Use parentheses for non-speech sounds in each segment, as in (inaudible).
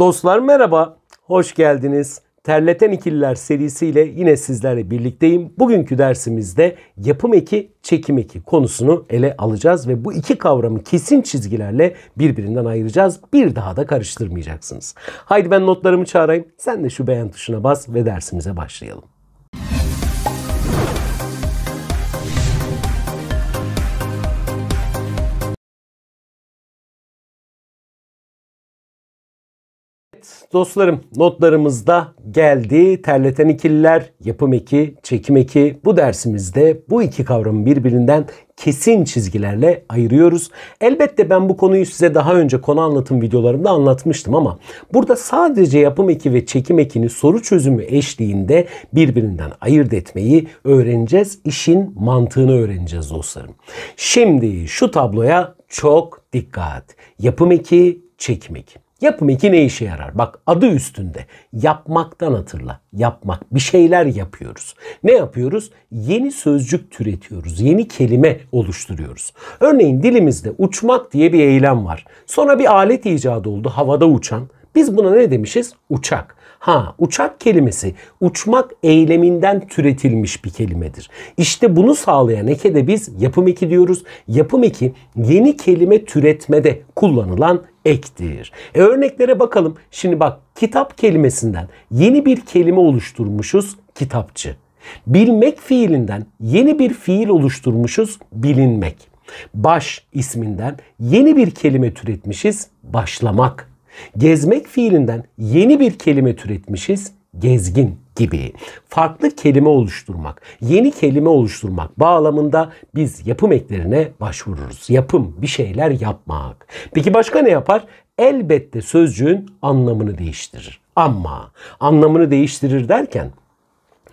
Dostlar merhaba, hoş geldiniz. Terleten İkililer serisiyle yine sizlerle birlikteyim. Bugünkü dersimizde yapım eki, çekim eki konusunu ele alacağız ve bu iki kavramı kesin çizgilerle birbirinden ayıracağız. Bir daha da karıştırmayacaksınız. Haydi ben notlarımı çağırayım. Sen de şu beğen tuşuna bas ve dersimize başlayalım. dostlarım notlarımızda geldi. Terleten ikililer, yapım eki, çekim eki bu dersimizde bu iki kavramı birbirinden kesin çizgilerle ayırıyoruz. Elbette ben bu konuyu size daha önce konu anlatım videolarımda anlatmıştım ama burada sadece yapım eki ve çekim ekini soru çözümü eşliğinde birbirinden ayırt etmeyi öğreneceğiz. İşin mantığını öğreneceğiz dostlarım. Şimdi şu tabloya çok dikkat. Yapım eki, çekim eki. Yapım iki ne işe yarar? Bak adı üstünde. Yapmaktan hatırla. Yapmak. Bir şeyler yapıyoruz. Ne yapıyoruz? Yeni sözcük türetiyoruz. Yeni kelime oluşturuyoruz. Örneğin dilimizde uçmak diye bir eylem var. Sonra bir alet icadı oldu havada uçan. Biz buna ne demişiz? Uçak. Ha uçak kelimesi uçmak eyleminden türetilmiş bir kelimedir. İşte bunu sağlayan eke de biz yapım eki diyoruz. Yapım eki yeni kelime türetmede kullanılan ektir. E örneklere bakalım. Şimdi bak kitap kelimesinden yeni bir kelime oluşturmuşuz kitapçı. Bilmek fiilinden yeni bir fiil oluşturmuşuz bilinmek. Baş isminden yeni bir kelime türetmişiz başlamak. Gezmek fiilinden yeni bir kelime türetmişiz. Gezgin gibi farklı kelime oluşturmak, yeni kelime oluşturmak bağlamında biz yapım eklerine başvururuz. Yapım bir şeyler yapmak. Peki başka ne yapar? Elbette sözcüğün anlamını değiştirir. Ama anlamını değiştirir derken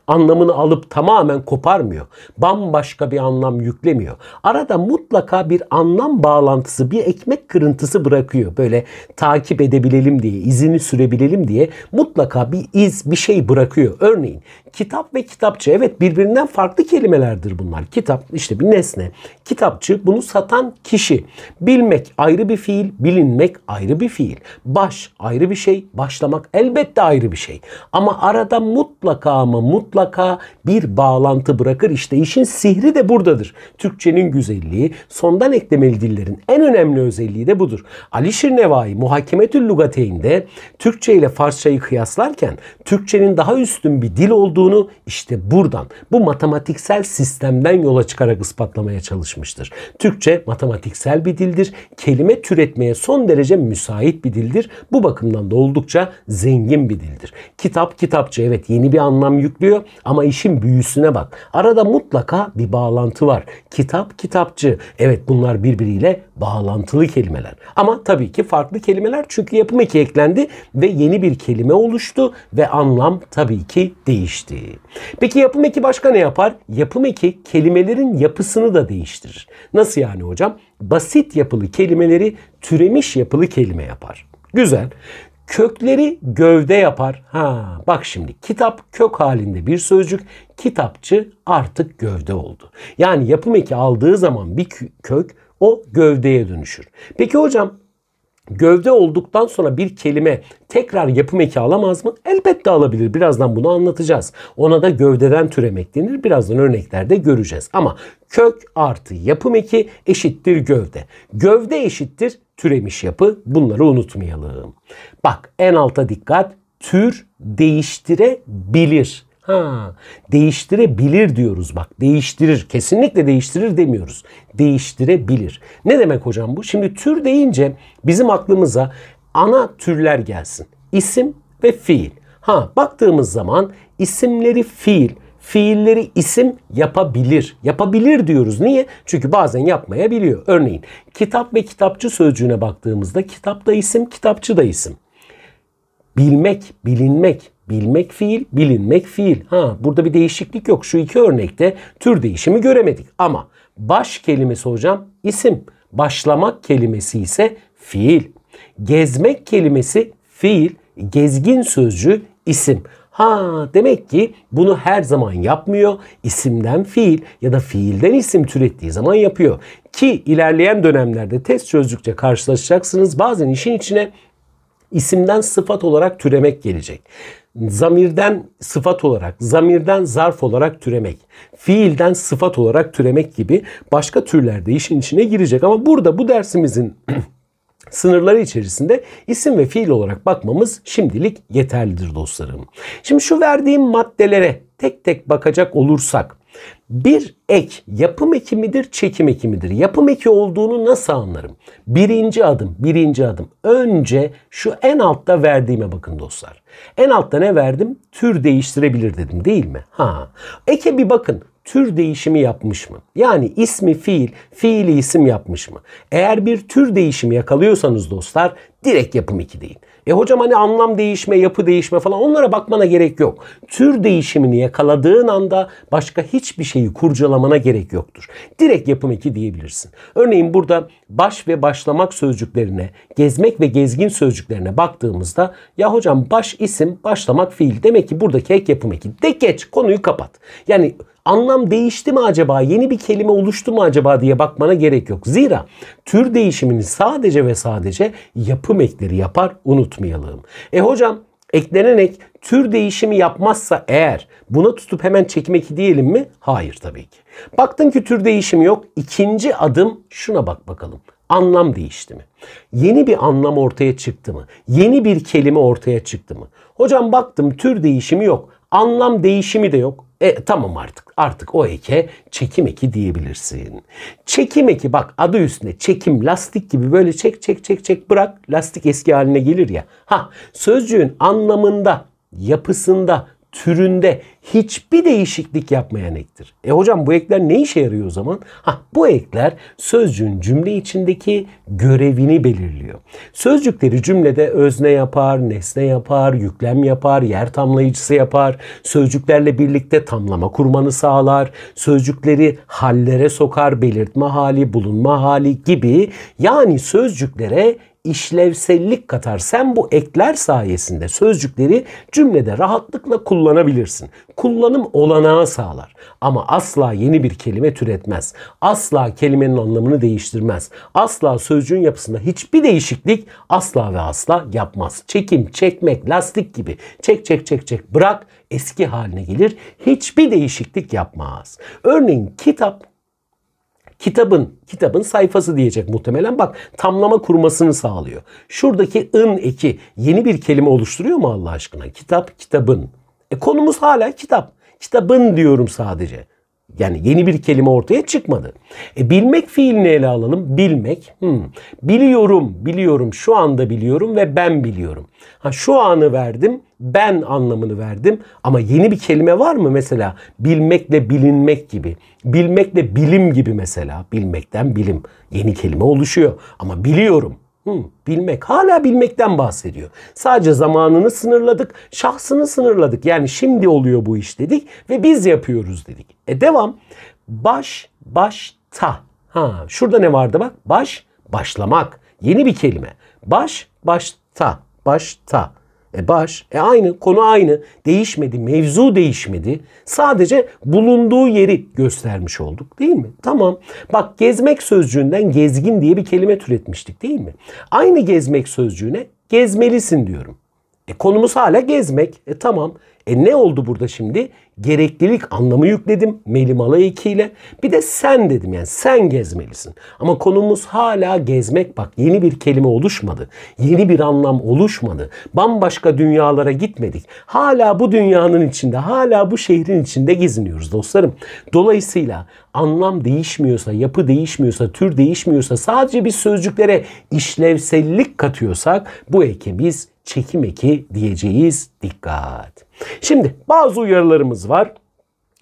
anlamını alıp tamamen koparmıyor. Bambaşka bir anlam yüklemiyor. Arada mutlaka bir anlam bağlantısı, bir ekmek kırıntısı bırakıyor. Böyle takip edebilelim diye, izini sürebilelim diye mutlaka bir iz, bir şey bırakıyor. Örneğin Kitap ve kitapçı evet birbirinden farklı kelimelerdir bunlar. Kitap işte bir nesne. Kitapçı bunu satan kişi. Bilmek ayrı bir fiil, bilinmek ayrı bir fiil. Baş ayrı bir şey, başlamak elbette ayrı bir şey. Ama arada mutlaka ama mutlaka bir bağlantı bırakır. İşte işin sihri de buradadır. Türkçenin güzelliği, sondan eklemeli dillerin en önemli özelliği de budur. Alişir Nevai Muhakemetül Lugateyn'de Türkçe ile Farsçayı kıyaslarken Türkçenin daha üstün bir dil olduğu olduğunu işte buradan bu matematiksel sistemden yola çıkarak ispatlamaya çalışmıştır. Türkçe matematiksel bir dildir. Kelime türetmeye son derece müsait bir dildir. Bu bakımdan da oldukça zengin bir dildir. Kitap kitapçı evet yeni bir anlam yüklüyor ama işin büyüsüne bak. Arada mutlaka bir bağlantı var. Kitap kitapçı evet bunlar birbiriyle bağlantılı kelimeler. Ama tabii ki farklı kelimeler çünkü yapım eki eklendi ve yeni bir kelime oluştu ve anlam tabii ki değişti eki. Peki yapım eki başka ne yapar? Yapım eki kelimelerin yapısını da değiştirir. Nasıl yani hocam? Basit yapılı kelimeleri türemiş yapılı kelime yapar. Güzel. Kökleri gövde yapar. Ha bak şimdi kitap kök halinde bir sözcük. Kitapçı artık gövde oldu. Yani yapım eki aldığı zaman bir kök o gövdeye dönüşür. Peki hocam gövde olduktan sonra bir kelime tekrar yapım eki alamaz mı? Elbette alabilir. Birazdan bunu anlatacağız. Ona da gövdeden türemek denir. Birazdan örneklerde göreceğiz. Ama kök artı yapım eki eşittir gövde. Gövde eşittir türemiş yapı. Bunları unutmayalım. Bak en alta dikkat. Tür değiştirebilir. Ha, değiştirebilir diyoruz bak. Değiştirir. Kesinlikle değiştirir demiyoruz. Değiştirebilir. Ne demek hocam bu? Şimdi tür deyince bizim aklımıza ana türler gelsin. İsim ve fiil. Ha baktığımız zaman isimleri fiil, fiilleri isim yapabilir. Yapabilir diyoruz. Niye? Çünkü bazen yapmayabiliyor. Örneğin kitap ve kitapçı sözcüğüne baktığımızda kitap da isim, kitapçı da isim. Bilmek, bilinmek, Bilmek fiil, bilinmek fiil. Ha, burada bir değişiklik yok. Şu iki örnekte tür değişimi göremedik. Ama baş kelimesi hocam isim. Başlamak kelimesi ise fiil. Gezmek kelimesi fiil. Gezgin sözcü isim. Ha demek ki bunu her zaman yapmıyor. İsimden fiil ya da fiilden isim türettiği zaman yapıyor. Ki ilerleyen dönemlerde test sözlükçe karşılaşacaksınız. Bazen işin içine İsimden sıfat olarak türemek gelecek. Zamirden sıfat olarak, zamirden zarf olarak türemek, fiilden sıfat olarak türemek gibi başka türlerde işin içine girecek. Ama burada bu dersimizin (clears throat) sınırları içerisinde isim ve fiil olarak bakmamız şimdilik yeterlidir dostlarım. Şimdi şu verdiğim maddelere tek tek bakacak olursak bir ek yapım eki midir, çekim eki midir? Yapım eki olduğunu nasıl anlarım? Birinci adım, birinci adım. Önce şu en altta verdiğime bakın dostlar. En altta ne verdim? Tür değiştirebilir dedim değil mi? Ha. Eke bir bakın tür değişimi yapmış mı? Yani ismi fiil, fiili isim yapmış mı? Eğer bir tür değişimi yakalıyorsanız dostlar direkt yapım 2 değil. E hocam hani anlam değişme, yapı değişme falan onlara bakmana gerek yok. Tür değişimini yakaladığın anda başka hiçbir şeyi kurcalamana gerek yoktur. Direkt yapım eki diyebilirsin. Örneğin burada baş ve başlamak sözcüklerine, gezmek ve gezgin sözcüklerine baktığımızda ya hocam baş isim, başlamak fiil. Demek ki buradaki ek yapım eki. De geç konuyu kapat. Yani anlam değişti mi acaba, yeni bir kelime oluştu mu acaba diye bakmana gerek yok. Zira tür değişimini sadece ve sadece yapım ekleri yapar unutmayalım. E hocam eklenen ek tür değişimi yapmazsa eğer buna tutup hemen çekmek diyelim mi? Hayır tabii ki. Baktın ki tür değişimi yok. İkinci adım şuna bak bakalım. Anlam değişti mi? Yeni bir anlam ortaya çıktı mı? Yeni bir kelime ortaya çıktı mı? Hocam baktım tür değişimi yok. Anlam değişimi de yok. E tamam artık. Artık o eke çekim eki diyebilirsin. Çekim eki bak adı üstünde çekim lastik gibi böyle çek çek çek çek bırak lastik eski haline gelir ya. Ha sözcüğün anlamında, yapısında, türünde hiçbir değişiklik yapmayan ektir. E hocam bu ekler ne işe yarıyor o zaman? Ha bu ekler sözcüğün cümle içindeki görevini belirliyor. Sözcükleri cümlede özne yapar, nesne yapar, yüklem yapar, yer tamlayıcısı yapar, sözcüklerle birlikte tamlama kurmanı sağlar, sözcükleri hallere sokar, belirtme hali, bulunma hali gibi yani sözcüklere işlevsellik katar. Sen bu ekler sayesinde sözcükleri cümlede rahatlıkla kullanabilirsin. Kullanım olanağı sağlar. Ama asla yeni bir kelime türetmez. Asla kelimenin anlamını değiştirmez. Asla sözcüğün yapısında hiçbir değişiklik asla ve asla yapmaz. Çekim, çekmek, lastik gibi. Çek çek çek çek bırak eski haline gelir. Hiçbir değişiklik yapmaz. Örneğin kitap kitabın kitabın sayfası diyecek muhtemelen. Bak tamlama kurmasını sağlıyor. Şuradaki ın eki yeni bir kelime oluşturuyor mu Allah aşkına? Kitap kitabın. E konumuz hala kitap. Kitabın diyorum sadece. Yani yeni bir kelime ortaya çıkmadı. E, bilmek fiilini ele alalım. Bilmek. Hmm. Biliyorum, biliyorum, şu anda biliyorum ve ben biliyorum. Ha, şu anı verdim, ben anlamını verdim. Ama yeni bir kelime var mı mesela? Bilmekle bilinmek gibi. Bilmekle bilim gibi mesela. Bilmekten bilim. Yeni kelime oluşuyor. Ama biliyorum. Hı, bilmek. Hala bilmekten bahsediyor. Sadece zamanını sınırladık, şahsını sınırladık. Yani şimdi oluyor bu iş dedik ve biz yapıyoruz dedik. E devam. Baş, başta. Ha, şurada ne vardı bak? Baş, başlamak. Yeni bir kelime. Baş, başta. Başta. E baş. E aynı. Konu aynı. Değişmedi. Mevzu değişmedi. Sadece bulunduğu yeri göstermiş olduk. Değil mi? Tamam. Bak gezmek sözcüğünden gezgin diye bir kelime türetmiştik. Değil mi? Aynı gezmek sözcüğüne gezmelisin diyorum. E konumuz hala gezmek. E tamam. E ne oldu burada şimdi? Gereklilik anlamı yükledim Melimala 2 ile. Bir de sen dedim yani sen gezmelisin. Ama konumuz hala gezmek bak yeni bir kelime oluşmadı. Yeni bir anlam oluşmadı. Bambaşka dünyalara gitmedik. Hala bu dünyanın içinde hala bu şehrin içinde geziniyoruz dostlarım. Dolayısıyla anlam değişmiyorsa, yapı değişmiyorsa, tür değişmiyorsa sadece bir sözcüklere işlevsellik katıyorsak bu eke biz çekim eki diyeceğiz. Dikkat. Şimdi bazı uyarılarımız var.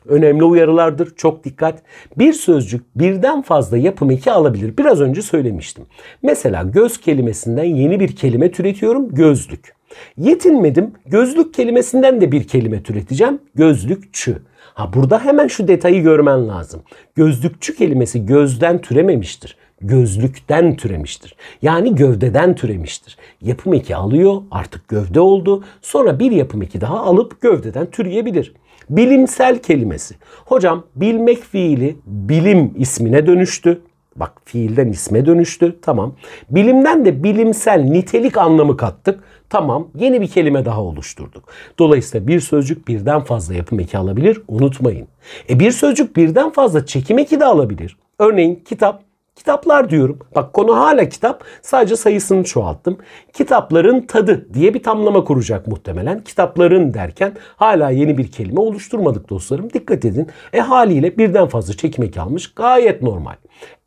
Önemli uyarılardır. Çok dikkat. Bir sözcük birden fazla yapım eki alabilir. Biraz önce söylemiştim. Mesela göz kelimesinden yeni bir kelime türetiyorum. Gözlük. Yetinmedim. Gözlük kelimesinden de bir kelime türeteceğim. Gözlükçü. Ha burada hemen şu detayı görmen lazım. Gözlükçü kelimesi gözden türememiştir gözlükten türemiştir. Yani gövdeden türemiştir. Yapım eki alıyor, artık gövde oldu. Sonra bir yapım eki daha alıp gövdeden türeyebilir. Bilimsel kelimesi. Hocam bilmek fiili bilim ismine dönüştü. Bak fiilden isme dönüştü. Tamam. Bilimden de bilimsel nitelik anlamı kattık. Tamam. Yeni bir kelime daha oluşturduk. Dolayısıyla bir sözcük birden fazla yapım eki alabilir. Unutmayın. E bir sözcük birden fazla çekim eki de alabilir. Örneğin kitap Kitaplar diyorum. Bak konu hala kitap. Sadece sayısını çoğalttım. Kitapların tadı diye bir tamlama kuracak muhtemelen. Kitapların derken hala yeni bir kelime oluşturmadık dostlarım. Dikkat edin. E haliyle birden fazla çekmek almış. Gayet normal.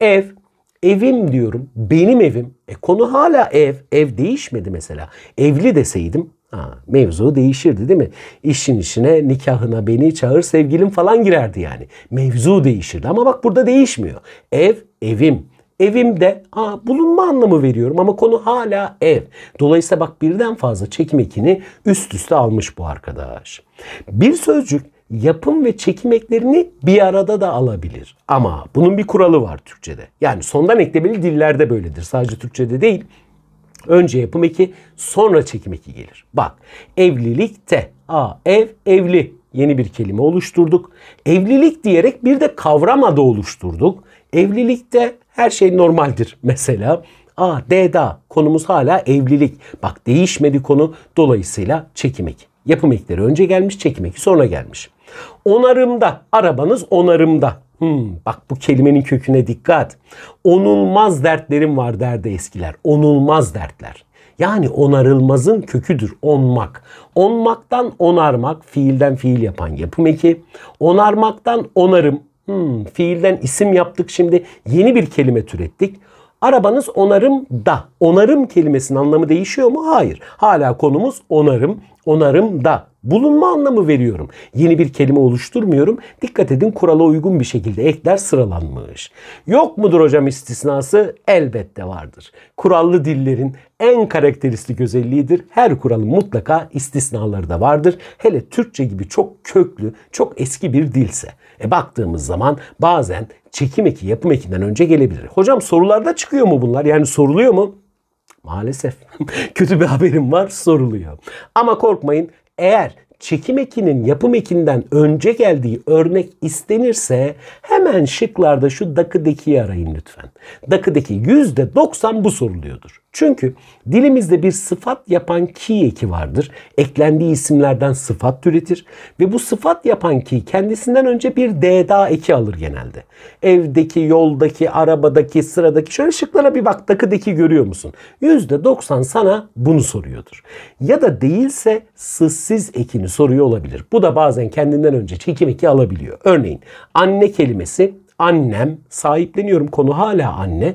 Ev, Evim diyorum. Benim evim. E konu hala ev. Ev değişmedi mesela. Evli deseydim ha, mevzu değişirdi değil mi? İşin içine nikahına beni çağır sevgilim falan girerdi yani. Mevzu değişirdi ama bak burada değişmiyor. Ev evim. Evimde ha, bulunma anlamı veriyorum ama konu hala ev. Dolayısıyla bak birden fazla çekmekini üst üste almış bu arkadaş. Bir sözcük yapım ve çekim eklerini bir arada da alabilir. Ama bunun bir kuralı var Türkçe'de. Yani sondan eklemeli dillerde böyledir. Sadece Türkçe'de değil. Önce yapım eki, sonra çekim eki gelir. Bak, evlilikte. A, ev, evli. Yeni bir kelime oluşturduk. Evlilik diyerek bir de kavram adı oluşturduk. Evlilikte her şey normaldir (laughs) mesela. A, D, da. Konumuz hala evlilik. Bak değişmedi konu. Dolayısıyla çekim eki. Yapım ekleri önce gelmiş, çekim eki sonra gelmiş. Onarımda, arabanız onarımda. Hmm, bak bu kelimenin köküne dikkat. Onulmaz dertlerim var derdi eskiler. Onulmaz dertler. Yani onarılmazın köküdür onmak. Onmaktan onarmak, fiilden fiil yapan yapım eki. Onarmaktan onarım, Hmm, fiilden isim yaptık şimdi. Yeni bir kelime türettik. Arabanız onarımda. Onarım kelimesinin anlamı değişiyor mu? Hayır. Hala konumuz onarım, onarımda. Bulunma anlamı veriyorum. Yeni bir kelime oluşturmuyorum. Dikkat edin kurala uygun bir şekilde ekler sıralanmış. Yok mudur hocam istisnası? Elbette vardır. Kurallı dillerin en karakteristik özelliğidir. Her kuralın mutlaka istisnaları da vardır. Hele Türkçe gibi çok köklü, çok eski bir dilse. E baktığımız zaman bazen çekim eki yapım ekinden önce gelebilir. Hocam sorularda çıkıyor mu bunlar? Yani soruluyor mu? Maalesef (laughs) kötü bir haberim var soruluyor. Ama korkmayın eğer çekim ekinin yapım ekinden önce geldiği örnek istenirse hemen şıklarda şu dakıdekiyi arayın lütfen. Dakıdeki %90 bu soruluyordur. Çünkü dilimizde bir sıfat yapan ki eki vardır. Eklendiği isimlerden sıfat türetir ve bu sıfat yapan ki kendisinden önce bir deda eki alır genelde. Evdeki, yoldaki, arabadaki, sıradaki şöyle şıklara bir bak takıdaki görüyor musun? %90 sana bunu soruyordur. Ya da değilse sızsız ekini soruyor olabilir. Bu da bazen kendinden önce çekim eki alabiliyor. Örneğin anne kelimesi annem, sahipleniyorum konu hala anne.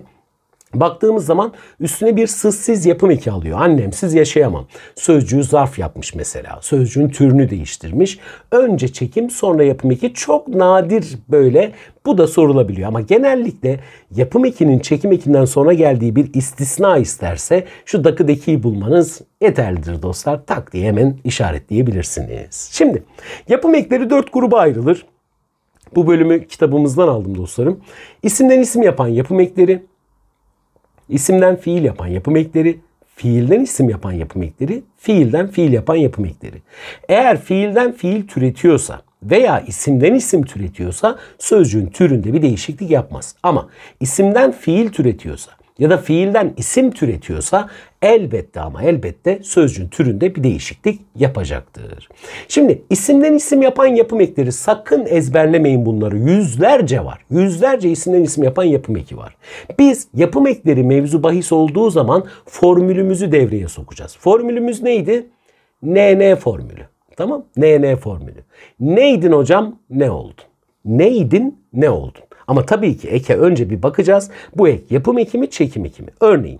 Baktığımız zaman üstüne bir sızsız yapım eki alıyor. Annem Annemsiz yaşayamam. Sözcüğü zarf yapmış mesela. Sözcüğün türünü değiştirmiş. Önce çekim sonra yapım eki çok nadir böyle bu da sorulabiliyor. Ama genellikle yapım ekinin çekim ekinden sonra geldiği bir istisna isterse şu dakıdekiyi bulmanız yeterlidir dostlar. Tak diye hemen işaretleyebilirsiniz. Şimdi yapım ekleri dört gruba ayrılır. Bu bölümü kitabımızdan aldım dostlarım. İsimden isim yapan yapım ekleri, İsimden fiil yapan yapım ekleri, fiilden isim yapan yapım ekleri, fiilden fiil yapan yapım ekleri. Eğer fiilden fiil türetiyorsa veya isimden isim türetiyorsa sözcüğün türünde bir değişiklik yapmaz. Ama isimden fiil türetiyorsa ya da fiilden isim türetiyorsa elbette ama elbette sözcüğün türünde bir değişiklik yapacaktır. Şimdi isimden isim yapan yapım ekleri sakın ezberlemeyin bunları. Yüzlerce var. Yüzlerce isimden isim yapan yapım eki var. Biz yapım ekleri mevzu bahis olduğu zaman formülümüzü devreye sokacağız. Formülümüz neydi? NN formülü. Tamam? NN formülü. Neydin hocam? Ne oldun? Neydin? Ne oldun? Ama tabii ki eke önce bir bakacağız. Bu ek yapım eki mi, çekim eki mi? Örneğin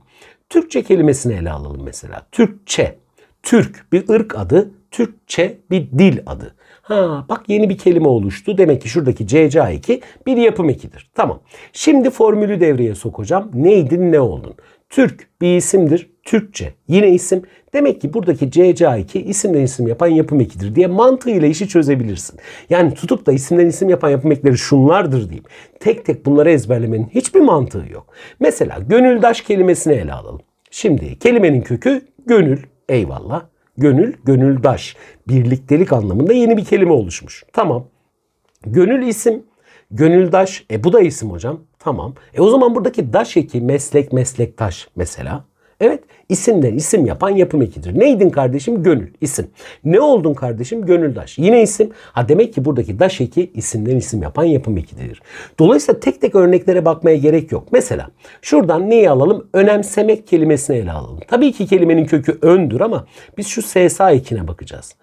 Türkçe kelimesini ele alalım mesela. Türkçe. Türk bir ırk adı, Türkçe bir dil adı. Ha bak yeni bir kelime oluştu. Demek ki şuradaki CCA eki bir yapım ekidir. Tamam. Şimdi formülü devreye sokacağım. Neydin ne oldun? Türk bir isimdir. Türkçe. Yine isim. Demek ki buradaki CCA2 isimden isim yapan yapım ekidir diye mantığıyla işi çözebilirsin. Yani tutup da isimden isim yapan yapım ekleri şunlardır diyeyim. tek tek bunları ezberlemenin hiçbir mantığı yok. Mesela gönüldaş kelimesini ele alalım. Şimdi kelimenin kökü gönül. Eyvallah. Gönül, gönüldaş. Birliktelik anlamında yeni bir kelime oluşmuş. Tamam. Gönül isim, gönüldaş. E bu da isim hocam. Tamam. E o zaman buradaki daş eki meslek meslektaş mesela. Evet isimden isim yapan yapım ekidir. Neydin kardeşim? Gönül isim. Ne oldun kardeşim? Gönüldaş. Yine isim. Ha demek ki buradaki daş eki isimden isim yapan yapım ekidir. Dolayısıyla tek tek örneklere bakmaya gerek yok. Mesela şuradan neyi alalım? Önemsemek kelimesini ele alalım. Tabii ki kelimenin kökü öndür ama biz şu SSA ekine bakacağız.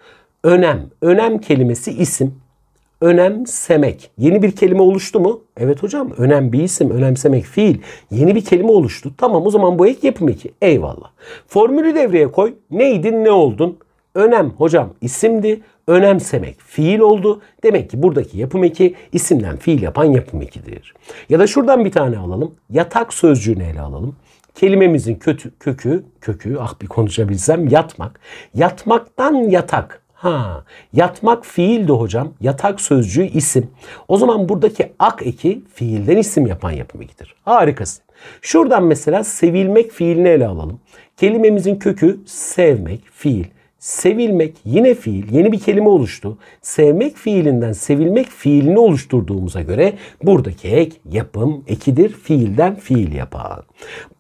Önem. Önem kelimesi isim önemsemek. Yeni bir kelime oluştu mu? Evet hocam önem bir isim, önemsemek fiil. Yeni bir kelime oluştu. Tamam o zaman bu ek yapım eki. Eyvallah. Formülü devreye koy. Neydin ne oldun? Önem hocam isimdi. Önemsemek fiil oldu. Demek ki buradaki yapım eki isimden fiil yapan yapım ekidir. Ya da şuradan bir tane alalım. Yatak sözcüğünü ele alalım. Kelimemizin kötü, kökü, kökü ah bir konuşabilsem yatmak. Yatmaktan yatak. Ha, yatmak fiil de hocam. Yatak sözcüğü isim. O zaman buradaki ak eki fiilden isim yapan yapım ekidir. Harikasın. Şuradan mesela sevilmek fiilini ele alalım. Kelimemizin kökü sevmek, fiil. Sevilmek yine fiil, yeni bir kelime oluştu. Sevmek fiilinden sevilmek fiilini oluşturduğumuza göre buradaki ek yapım ekidir, fiilden fiil yapan.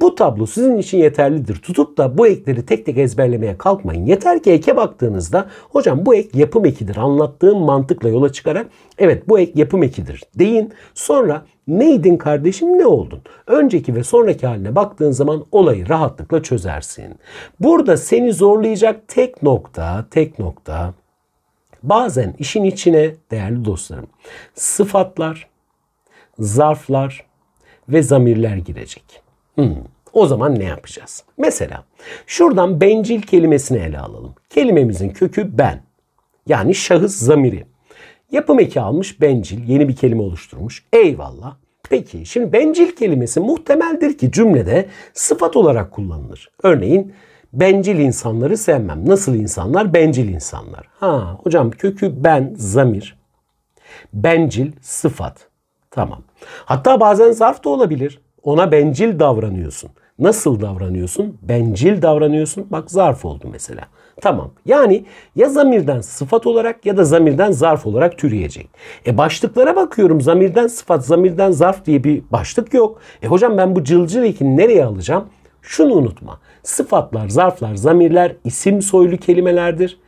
Bu tablo sizin için yeterlidir. Tutup da bu ekleri tek tek ezberlemeye kalkmayın. Yeter ki eke baktığınızda hocam bu ek yapım ekidir anlattığım mantıkla yola çıkarak evet bu ek yapım ekidir deyin. Sonra Neydin kardeşim ne oldun? Önceki ve sonraki haline baktığın zaman olayı rahatlıkla çözersin. Burada seni zorlayacak tek nokta, tek nokta bazen işin içine değerli dostlarım sıfatlar, zarflar ve zamirler girecek. Hmm. O zaman ne yapacağız? Mesela şuradan bencil kelimesini ele alalım. Kelimemizin kökü ben. Yani şahıs zamiri. Yapım eki almış bencil. Yeni bir kelime oluşturmuş. Eyvallah. Peki şimdi bencil kelimesi muhtemeldir ki cümlede sıfat olarak kullanılır. Örneğin bencil insanları sevmem. Nasıl insanlar? Bencil insanlar. Ha hocam kökü ben zamir. Bencil sıfat. Tamam. Hatta bazen zarf da olabilir. Ona bencil davranıyorsun. Nasıl davranıyorsun? Bencil davranıyorsun. Bak zarf oldu mesela. Tamam. Yani ya zamirden sıfat olarak ya da zamirden zarf olarak türeyecek. E başlıklara bakıyorum. Zamirden sıfat, zamirden zarf diye bir başlık yok. E hocam ben bu cılcıl ekini nereye alacağım? Şunu unutma. Sıfatlar, zarflar, zamirler isim soylu kelimelerdir.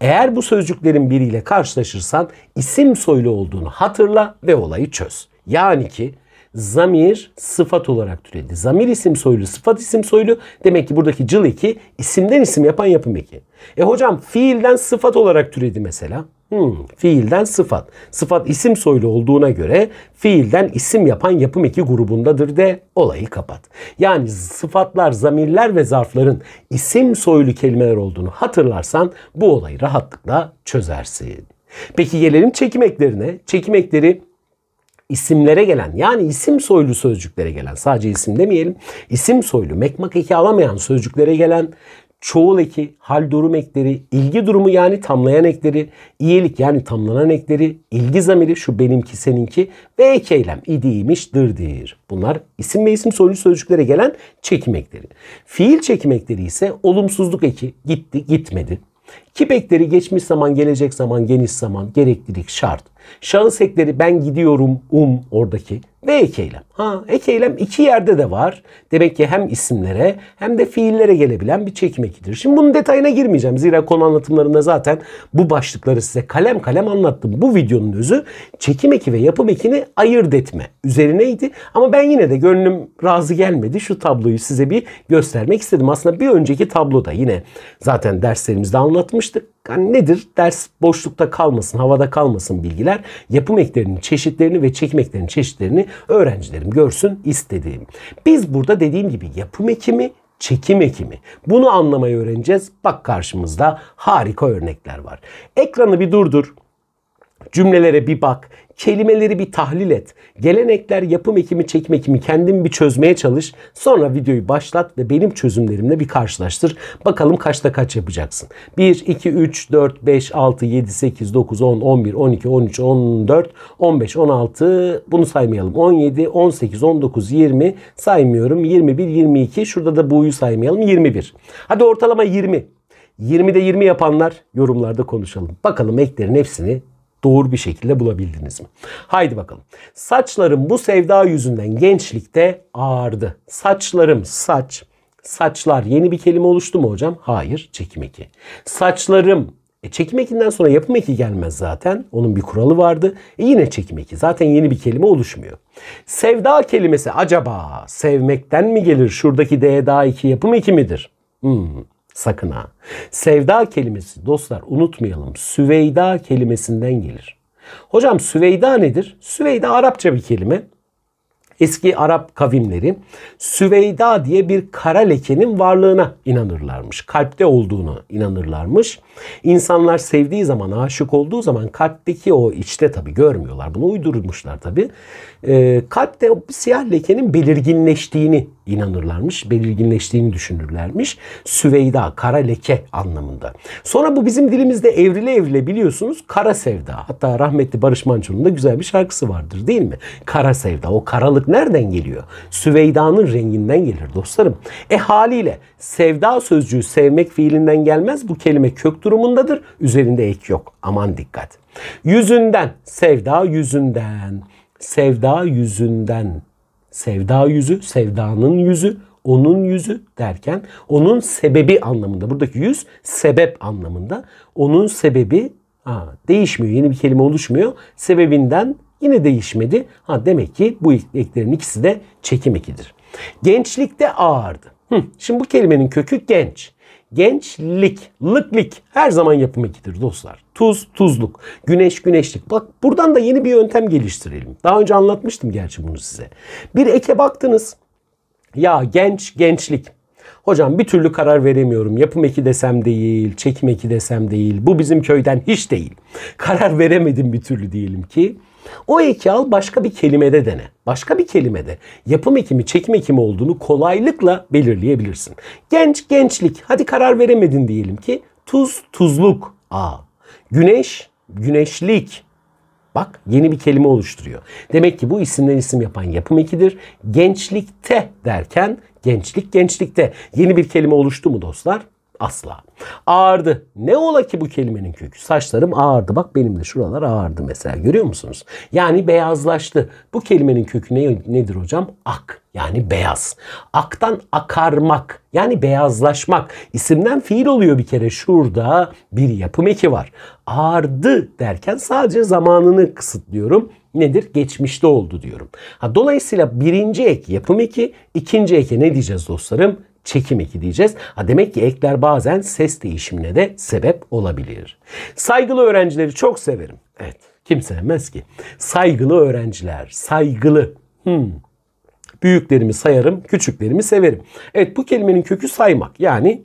Eğer bu sözcüklerin biriyle karşılaşırsan isim soylu olduğunu hatırla ve olayı çöz. Yani ki zamir sıfat olarak türedi. Zamir isim soylu, sıfat isim soylu. Demek ki buradaki cıl eki isimden isim yapan yapım eki. E hocam fiilden sıfat olarak türedi mesela. Hmm, fiilden sıfat. Sıfat isim soylu olduğuna göre fiilden isim yapan yapım eki grubundadır de olayı kapat. Yani sıfatlar, zamirler ve zarfların isim soylu kelimeler olduğunu hatırlarsan bu olayı rahatlıkla çözersin. Peki gelelim çekim eklerine. Çekim ekleri isimlere gelen yani isim soylu sözcüklere gelen sadece isim demeyelim isim soylu mekmak eki alamayan sözcüklere gelen çoğul eki, hal durum ekleri, ilgi durumu yani tamlayan ekleri, iyilik yani tamlanan ekleri, ilgi zamiri şu benimki seninki ve ek eylem idiymiş dırdır. Bunlar isim ve isim soylu sözcüklere gelen çekim ekleri. Fiil çekim ekleri ise olumsuzluk eki gitti gitmedi. Kip ekleri geçmiş zaman gelecek zaman geniş zaman gereklilik şart. Şahıs ekleri ben gidiyorum um oradaki ve ek eylem. Ha, ek eylem iki yerde de var. Demek ki hem isimlere hem de fiillere gelebilen bir çekim ekidir. Şimdi bunun detayına girmeyeceğim. Zira konu anlatımlarında zaten bu başlıkları size kalem kalem anlattım. Bu videonun özü çekim eki ve yapım ekini ayırt etme üzerineydi. Ama ben yine de gönlüm razı gelmedi. Şu tabloyu size bir göstermek istedim. Aslında bir önceki tabloda yine zaten derslerimizde anlatmıştık yani nedir? Ders boşlukta kalmasın, havada kalmasın bilgiler. Yapım eklerinin çeşitlerini ve çekim eklerinin çeşitlerini öğrencilerim görsün istediğim. Biz burada dediğim gibi yapım ekimi çekim ekimi. Bunu anlamayı öğreneceğiz. Bak karşımızda harika örnekler var. Ekranı bir durdur. Cümlelere bir bak, kelimeleri bir tahlil et. Gelenekler, yapım ekimi, çekim ekimi kendin bir çözmeye çalış. Sonra videoyu başlat ve benim çözümlerimle bir karşılaştır. Bakalım kaçta kaç yapacaksın. 1, 2, 3, 4, 5, 6, 7, 8, 9, 10, 11, 12, 13, 14, 15, 16 bunu saymayalım. 17, 18, 19, 20 saymıyorum. 21, 22 şurada da bu'yu saymayalım. 21. Hadi ortalama 20. 20'de 20 yapanlar yorumlarda konuşalım. Bakalım eklerin hepsini doğru bir şekilde bulabildiniz mi? Haydi bakalım. Saçlarım bu sevda yüzünden gençlikte ağırdı. Saçlarım saç. Saçlar yeni bir kelime oluştu mu hocam? Hayır. Çekim eki. Saçlarım e çekim ekinden sonra yapım eki gelmez zaten. Onun bir kuralı vardı. E yine çekim eki. Zaten yeni bir kelime oluşmuyor. Sevda kelimesi acaba sevmekten mi gelir? Şuradaki D daha iki yapım eki midir? Hmm. Sakın ha. Sevda kelimesi dostlar unutmayalım. Süveyda kelimesinden gelir. Hocam Süveyda nedir? Süveyda Arapça bir kelime. Eski Arap kavimleri Süveyda diye bir kara lekenin varlığına inanırlarmış. Kalpte olduğunu inanırlarmış. İnsanlar sevdiği zaman, aşık olduğu zaman kalpteki o içte tabii görmüyorlar. Bunu uydurmuşlar tabii. Ee, kalpte o siyah lekenin belirginleştiğini inanırlarmış, belirginleştiğini düşünürlermiş. Süveyda, kara leke anlamında. Sonra bu bizim dilimizde evrile evrile biliyorsunuz kara sevda. Hatta rahmetli Barış Manço'nun da güzel bir şarkısı vardır değil mi? Kara sevda. O karalık nereden geliyor? Süveyda'nın renginden gelir dostlarım. E haliyle sevda sözcüğü sevmek fiilinden gelmez. Bu kelime kök durumundadır. Üzerinde ek yok. Aman dikkat. Yüzünden, sevda yüzünden, sevda yüzünden Sevda yüzü, sevdanın yüzü, onun yüzü derken onun sebebi anlamında. Buradaki yüz sebep anlamında. Onun sebebi ha, değişmiyor. Yeni bir kelime oluşmuyor. Sebebinden yine değişmedi. Ha, demek ki bu eklerin ikisi de çekim ekidir. Gençlikte ağırdı. Hı, şimdi bu kelimenin kökü genç. Gençlik, lıklık, her zaman yapım ekidir dostlar. Tuz, tuzluk, güneş, güneşlik. Bak buradan da yeni bir yöntem geliştirelim. Daha önce anlatmıştım gerçi bunu size. Bir eke baktınız. Ya genç, gençlik. Hocam bir türlü karar veremiyorum. Yapım eki desem değil, çekim eki desem değil. Bu bizim köyden hiç değil. Karar veremedim bir türlü diyelim ki. O eki al başka bir kelimede dene. Başka bir kelimede yapım ekimi, çekim ekimi olduğunu kolaylıkla belirleyebilirsin. Genç, gençlik. Hadi karar veremedin diyelim ki tuz, tuzluk. A. Güneş, güneşlik. Bak yeni bir kelime oluşturuyor. Demek ki bu isimden isim yapan yapım ekidir. Gençlikte derken gençlik gençlikte. Yeni bir kelime oluştu mu dostlar? Asla. Ağardı. Ne ola ki bu kelimenin kökü? Saçlarım ağardı. Bak benim de şuralar ağardı mesela. Görüyor musunuz? Yani beyazlaştı. Bu kelimenin kökü ne, nedir hocam? Ak. Yani beyaz. Aktan akarmak. Yani beyazlaşmak. İsimden fiil oluyor bir kere. Şurada bir yapım eki var. Ağardı derken sadece zamanını kısıtlıyorum nedir? Geçmişte oldu diyorum. Ha, dolayısıyla birinci ek yapım eki, ikinci eke ne diyeceğiz dostlarım? çekim eki diyeceğiz. Ha demek ki ekler bazen ses değişimine de sebep olabilir. Saygılı öğrencileri çok severim. Evet kim sevmez ki. Saygılı öğrenciler. Saygılı. Hmm. Büyüklerimi sayarım, küçüklerimi severim. Evet bu kelimenin kökü saymak. Yani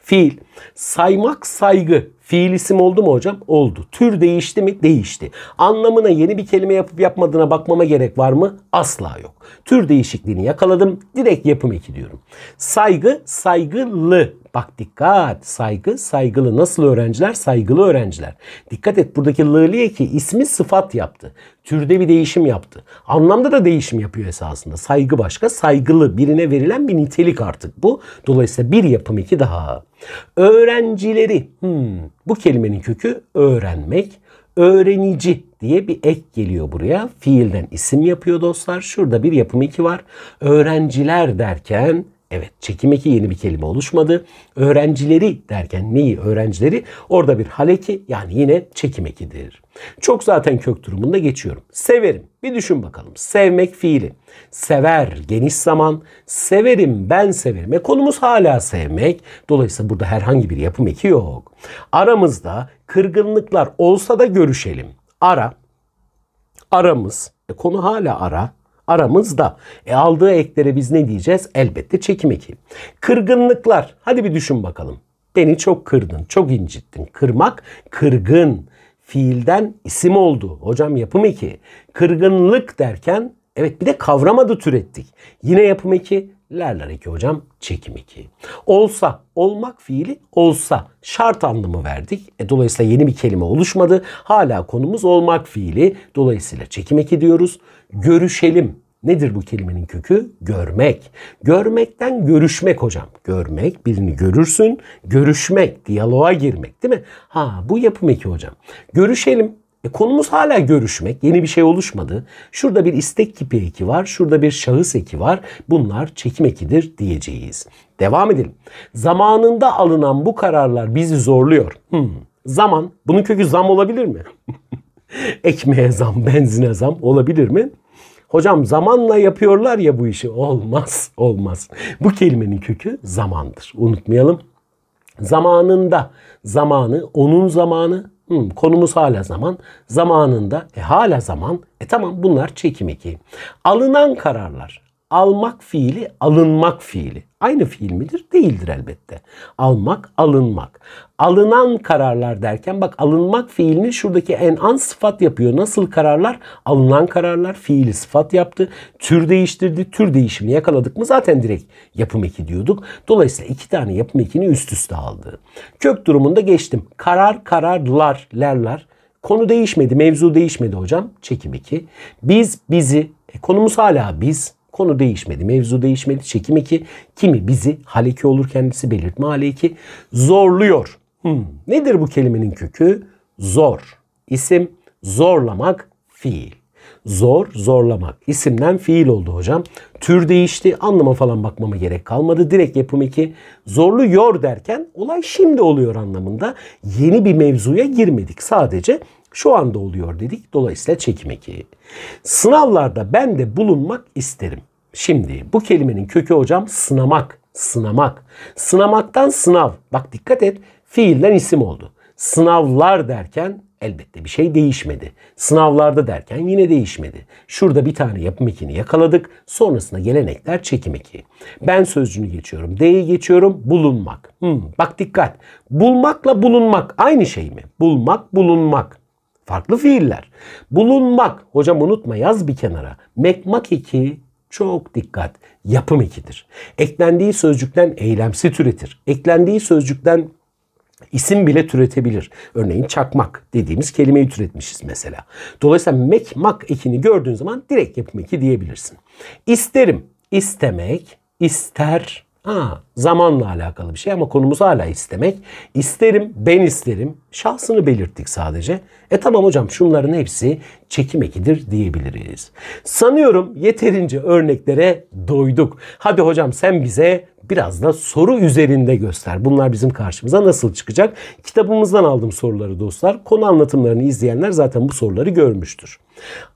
fiil. Saymak saygı. Fiil isim oldu mu hocam? Oldu. Tür değişti mi? Değişti. Anlamına yeni bir kelime yapıp yapmadığına bakmama gerek var mı? Asla yok. Tür değişikliğini yakaladım. Direkt yapım eki diyorum. Saygı, saygılı Bak dikkat saygı saygılı nasıl öğrenciler saygılı öğrenciler. Dikkat et buradaki lıliye ki ismi sıfat yaptı. Türde bir değişim yaptı. Anlamda da değişim yapıyor esasında. Saygı başka saygılı birine verilen bir nitelik artık bu. Dolayısıyla bir yapım iki daha. Öğrencileri hmm, bu kelimenin kökü öğrenmek öğrenici diye bir ek geliyor buraya. Fiilden isim yapıyor dostlar. Şurada bir yapım iki var. Öğrenciler derken Evet çekim eki yeni bir kelime oluşmadı. Öğrencileri derken neyi öğrencileri? Orada bir haleki yani yine çekim ekidir. Çok zaten kök durumunda geçiyorum. Severim. Bir düşün bakalım. Sevmek fiili. Sever geniş zaman. Severim ben severim. E konumuz hala sevmek. Dolayısıyla burada herhangi bir yapım eki yok. Aramızda kırgınlıklar olsa da görüşelim. Ara. Aramız. E konu hala ara aramızda. E aldığı eklere biz ne diyeceğiz? Elbette çekimeki. Kırgınlıklar. Hadi bir düşün bakalım. Beni çok kırdın, çok incittin. Kırmak, kırgın. Fiilden isim oldu. Hocam yapım eki. Kırgınlık derken evet bir de kavram adı türettik. Yine yapım eki, lerler eki hocam çekim eki. Olsa, olmak fiili olsa şart anlamı verdik. E, dolayısıyla yeni bir kelime oluşmadı. Hala konumuz olmak fiili. Dolayısıyla çekim eki diyoruz. Görüşelim. Nedir bu kelimenin kökü? Görmek. Görmekten görüşmek hocam. Görmek, birini görürsün, görüşmek, diyaloğa girmek değil mi? Ha bu yapım eki hocam. Görüşelim. E, konumuz hala görüşmek. Yeni bir şey oluşmadı. Şurada bir istek kipi eki var. Şurada bir şahıs eki var. Bunlar çekim ekidir diyeceğiz. Devam edelim. Zamanında alınan bu kararlar bizi zorluyor. Hmm. Zaman. Bunun kökü zam olabilir mi? (laughs) (laughs) Ekmeğe zam, benzine zam olabilir mi? Hocam zamanla yapıyorlar ya bu işi. Olmaz, olmaz. Bu kelimenin kökü zamandır. Unutmayalım. Zamanında, zamanı, onun zamanı, Hmm, konumuz hala zaman. Zamanında, e, hala zaman. E tamam bunlar çekimeki. Alınan kararlar almak fiili alınmak fiili. Aynı fiil midir? Değildir elbette. Almak, alınmak. Alınan kararlar derken bak alınmak fiilini şuradaki en an sıfat yapıyor. Nasıl kararlar? Alınan kararlar fiili sıfat yaptı. Tür değiştirdi. Tür değişimi yakaladık mı zaten direkt yapım eki diyorduk. Dolayısıyla iki tane yapım ekini üst üste aldı. Kök durumunda geçtim. Karar, kararlar, lerler. Konu değişmedi, mevzu değişmedi hocam. Çekim eki. Biz, bizi, e, konumuz hala biz. Konu değişmedi. Mevzu değişmedi. Çekim 2. Kimi bizi hal olur kendisi belirtme hal Zorluyor. Hmm. Nedir bu kelimenin kökü? Zor. İsim zorlamak fiil. Zor, zorlamak. İsimden fiil oldu hocam. Tür değişti. Anlama falan bakmama gerek kalmadı. Direkt yapım 2. Zorluyor derken olay şimdi oluyor anlamında. Yeni bir mevzuya girmedik. Sadece şu anda oluyor dedik. Dolayısıyla çekim eki. Sınavlarda ben de bulunmak isterim. Şimdi bu kelimenin kökü hocam sınamak, sınamak. Sınamaktan sınav. Bak dikkat et fiilden isim oldu. Sınavlar derken elbette bir şey değişmedi. Sınavlarda derken yine değişmedi. Şurada bir tane yapım ekini yakaladık. Sonrasında gelenekler çekim eki. Ben sözcüğünü geçiyorum. D'yi geçiyorum. Bulunmak. Hmm, bak dikkat. Bulmakla bulunmak aynı şey mi? Bulmak, bulunmak. Farklı fiiller. Bulunmak. Hocam unutma yaz bir kenara. Mekmak iki çok dikkat. Yapım ikidir. Eklendiği sözcükten eylemsi türetir. Eklendiği sözcükten isim bile türetebilir. Örneğin çakmak dediğimiz kelimeyi türetmişiz mesela. Dolayısıyla mekmak ekini gördüğün zaman direkt yapım eki diyebilirsin. İsterim, istemek, ister, Ha, zamanla alakalı bir şey ama konumuz hala istemek. İsterim, ben isterim. Şahsını belirttik sadece. E tamam hocam şunların hepsi çekim ekidir diyebiliriz. Sanıyorum yeterince örneklere doyduk. Hadi hocam sen bize biraz da soru üzerinde göster. Bunlar bizim karşımıza nasıl çıkacak? Kitabımızdan aldım soruları dostlar. Konu anlatımlarını izleyenler zaten bu soruları görmüştür.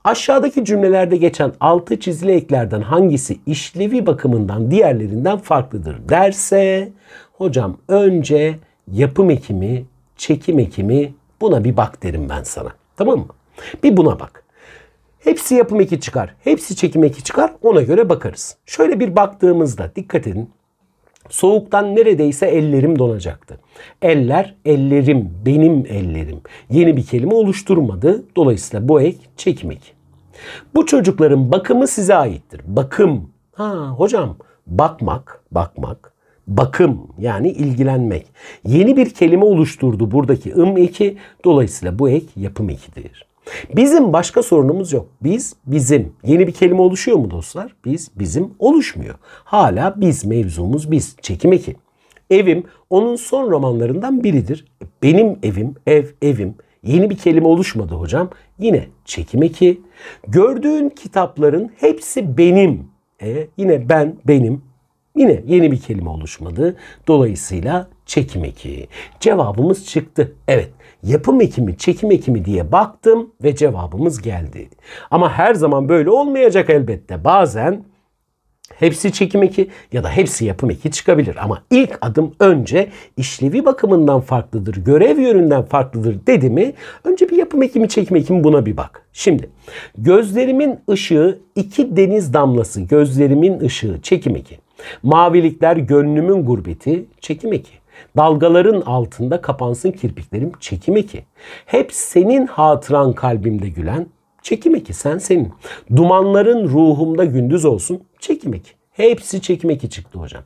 Aşağıdaki cümlelerde geçen altı çizili eklerden hangisi işlevi bakımından diğerlerinden farklıdır derse hocam önce yapım ekimi, çekim ekimi buna bir bak derim ben sana. Tamam mı? Bir buna bak. Hepsi yapım eki çıkar, hepsi çekim eki çıkar ona göre bakarız. Şöyle bir baktığımızda dikkat edin. Soğuktan neredeyse ellerim donacaktı. Eller, ellerim, benim ellerim. Yeni bir kelime oluşturmadı. Dolayısıyla bu ek çekmek. Bu çocukların bakımı size aittir. Bakım. Ha hocam bakmak, bakmak. Bakım yani ilgilenmek. Yeni bir kelime oluşturdu buradaki ım eki. Dolayısıyla bu ek yapım ekidir. Bizim başka sorunumuz yok. Biz bizim. Yeni bir kelime oluşuyor mu dostlar? Biz bizim oluşmuyor. Hala biz mevzumuz biz. Çekim eki. Evim onun son romanlarından biridir. Benim evim, ev, evim. Yeni bir kelime oluşmadı hocam. Yine çekim eki. Gördüğün kitapların hepsi benim. E, yine ben, benim. Yine yeni bir kelime oluşmadı. Dolayısıyla çekim eki. Cevabımız çıktı. Evet yapım ekimi, çekim ekimi diye baktım ve cevabımız geldi. Ama her zaman böyle olmayacak elbette. Bazen hepsi çekim eki ya da hepsi yapım eki çıkabilir. Ama ilk adım önce işlevi bakımından farklıdır, görev yönünden farklıdır dedi mi önce bir yapım ekimi çekim ekimi buna bir bak. Şimdi gözlerimin ışığı iki deniz damlası gözlerimin ışığı çekim eki. Mavilikler gönlümün gurbeti çekim eki. Dalgaların altında kapansın kirpiklerim çekim eki. Hep senin hatıran kalbimde gülen çekim eki sen senin. Dumanların ruhumda gündüz olsun çekim eki. Hepsi çekim eki çıktı hocam.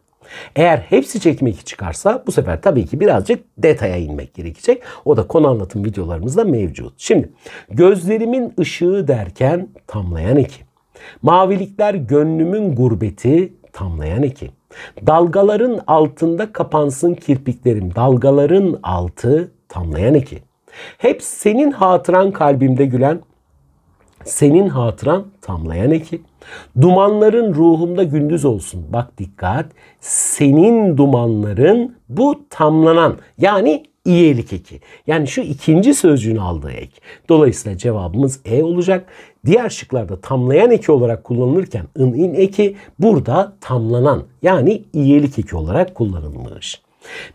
Eğer hepsi çekim eki çıkarsa bu sefer tabii ki birazcık detaya inmek gerekecek. O da konu anlatım videolarımızda mevcut. Şimdi gözlerimin ışığı derken tamlayan eki. Mavilikler gönlümün gurbeti tamlayan eki. Dalgaların altında kapansın kirpiklerim. Dalgaların altı tamlayan eki. Hep senin hatıran kalbimde gülen, senin hatıran tamlayan eki. Dumanların ruhumda gündüz olsun. Bak dikkat. Senin dumanların bu tamlanan yani iyilik eki. Yani şu ikinci sözcüğün aldığı ek. Dolayısıyla cevabımız E olacak. Diğer şıklarda tamlayan eki olarak kullanılırken ın in eki burada tamlanan yani iyelik eki olarak kullanılmış.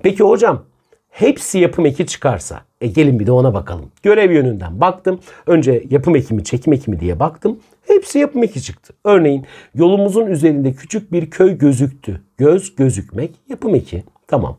Peki hocam hepsi yapım eki çıkarsa e gelin bir de ona bakalım. Görev yönünden baktım. Önce yapım eki mi çekim eki mi diye baktım. Hepsi yapım eki çıktı. Örneğin yolumuzun üzerinde küçük bir köy gözüktü. Göz gözükmek yapım eki. Tamam.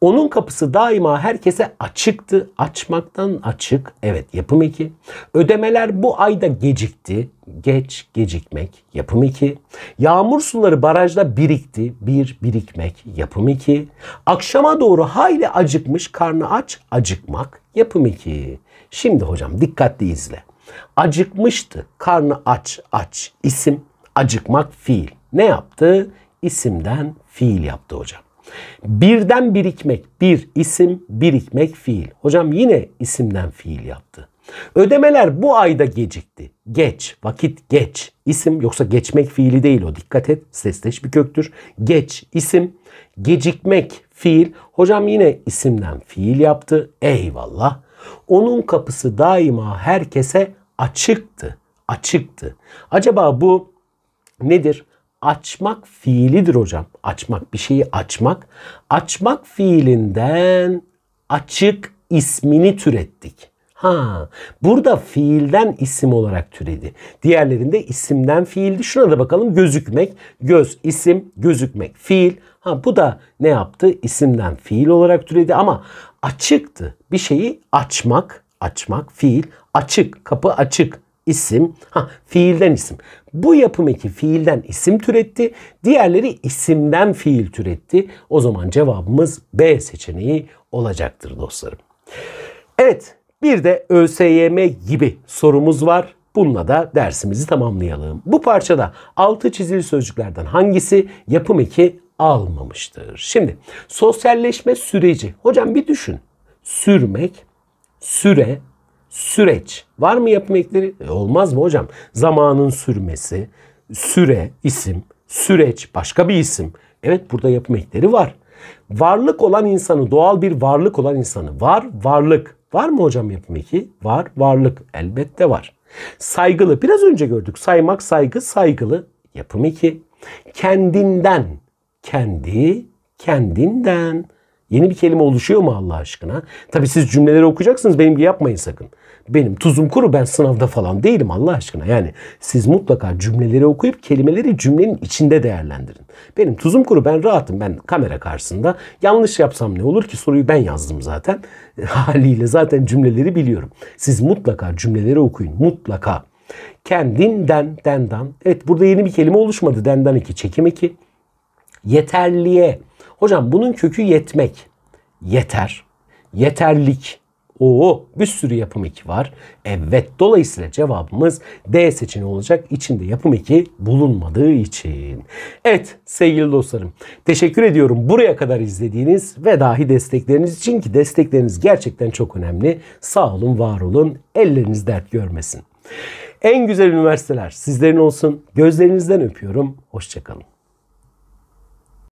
Onun kapısı daima herkese açıktı. Açmaktan açık. Evet yapım 2. Ödemeler bu ayda gecikti. Geç gecikmek yapım 2. Yağmur suları barajda birikti. Bir birikmek yapım 2. Akşama doğru hayli acıkmış karnı aç acıkmak yapım 2. Şimdi hocam dikkatli izle. Acıkmıştı karnı aç aç isim acıkmak fiil. Ne yaptı? İsimden fiil yaptı hocam. Birden birikmek bir isim, birikmek fiil. Hocam yine isimden fiil yaptı. Ödemeler bu ayda gecikti. Geç, vakit geç. İsim yoksa geçmek fiili değil o. Dikkat et sesleş bir köktür. Geç, isim. Gecikmek, fiil. Hocam yine isimden fiil yaptı. Eyvallah. Onun kapısı daima herkese açıktı. Açıktı. Acaba bu nedir? açmak fiilidir hocam. Açmak bir şeyi açmak. Açmak fiilinden açık ismini türettik. Ha, burada fiilden isim olarak türedi. Diğerlerinde isimden fiildi. Şuna da bakalım gözükmek, göz, isim, gözükmek, fiil. Ha bu da ne yaptı? İsimden fiil olarak türedi ama açıktı. Bir şeyi açmak, açmak, fiil, açık, kapı açık isim, ha fiilden isim. Bu yapım eki fiilden isim türetti, diğerleri isimden fiil türetti. O zaman cevabımız B seçeneği olacaktır dostlarım. Evet, bir de ÖSYM gibi sorumuz var. Bununla da dersimizi tamamlayalım. Bu parçada altı çizili sözcüklerden hangisi yapım eki almamıştır? Şimdi sosyalleşme süreci. Hocam bir düşün. Sürmek, süre, süreç. Var mı yapım ekleri? E olmaz mı hocam? Zamanın sürmesi, süre, isim, süreç, başka bir isim. Evet burada yapım ekleri var. Varlık olan insanı, doğal bir varlık olan insanı. Var, varlık. Var mı hocam yapım eki? Var, varlık. Elbette var. Saygılı. Biraz önce gördük. Saymak, saygı, saygılı. Yapım eki. Kendinden. Kendi, kendinden. Yeni bir kelime oluşuyor mu Allah aşkına? Tabii siz cümleleri okuyacaksınız. Benim gibi yapmayın sakın. Benim tuzum kuru ben sınavda falan değilim Allah aşkına. Yani siz mutlaka cümleleri okuyup kelimeleri cümlenin içinde değerlendirin. Benim tuzum kuru ben rahatım ben kamera karşısında. Yanlış yapsam ne olur ki soruyu ben yazdım zaten. (laughs) Haliyle zaten cümleleri biliyorum. Siz mutlaka cümleleri okuyun mutlaka. Kendinden dendan. Evet burada yeni bir kelime oluşmadı. Dendan iki çekim iki. Yeterliye. Hocam bunun kökü yetmek. Yeter. Yeterlik Oo bir sürü yapım 2 var. Evet dolayısıyla cevabımız D seçeneği olacak. İçinde yapım 2 bulunmadığı için. Evet sevgili dostlarım teşekkür ediyorum buraya kadar izlediğiniz ve dahi destekleriniz için ki destekleriniz gerçekten çok önemli. Sağ olun var olun elleriniz dert görmesin. En güzel üniversiteler sizlerin olsun. Gözlerinizden öpüyorum. Hoşçakalın.